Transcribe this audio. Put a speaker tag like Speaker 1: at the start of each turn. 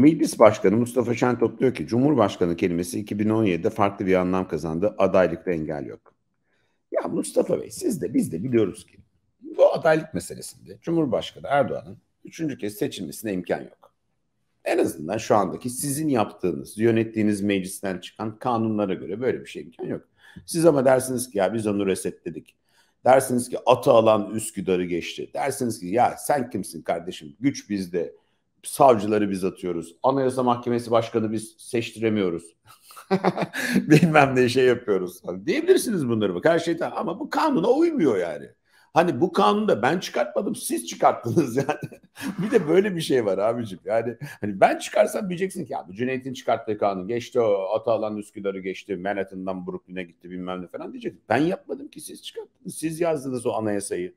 Speaker 1: Meclis Başkanı Mustafa Şentop diyor ki Cumhurbaşkanı kelimesi 2017'de farklı bir anlam kazandı. Adaylıkta engel yok. Ya Mustafa Bey siz de biz de biliyoruz ki bu adaylık meselesinde Cumhurbaşkanı Erdoğan'ın üçüncü kez seçilmesine imkan yok. En azından şu andaki sizin yaptığınız, yönettiğiniz meclisten çıkan kanunlara göre böyle bir şey imkan yok. Siz ama dersiniz ki ya biz onu resetledik. Dersiniz ki atı alan Üsküdar'ı geçti. Dersiniz ki ya sen kimsin kardeşim güç bizde savcıları biz atıyoruz. Anayasa Mahkemesi Başkanı biz seçtiremiyoruz. Bilmem ne şey yapıyoruz. Hani diyebilirsiniz bunları bak her şeyde ama bu kanuna uymuyor yani. Hani bu kanunu da ben çıkartmadım siz çıkarttınız yani. bir de böyle bir şey var abicim. Yani hani ben çıkarsam diyeceksin ki abi Cüneyt'in çıkarttığı kanun geçti o Atalan Üsküdar'ı geçti Manhattan'dan Brooklyn'e gitti bilmem ne falan diyecek. Ben yapmadım ki siz çıkarttınız. Siz yazdınız o anayasayı.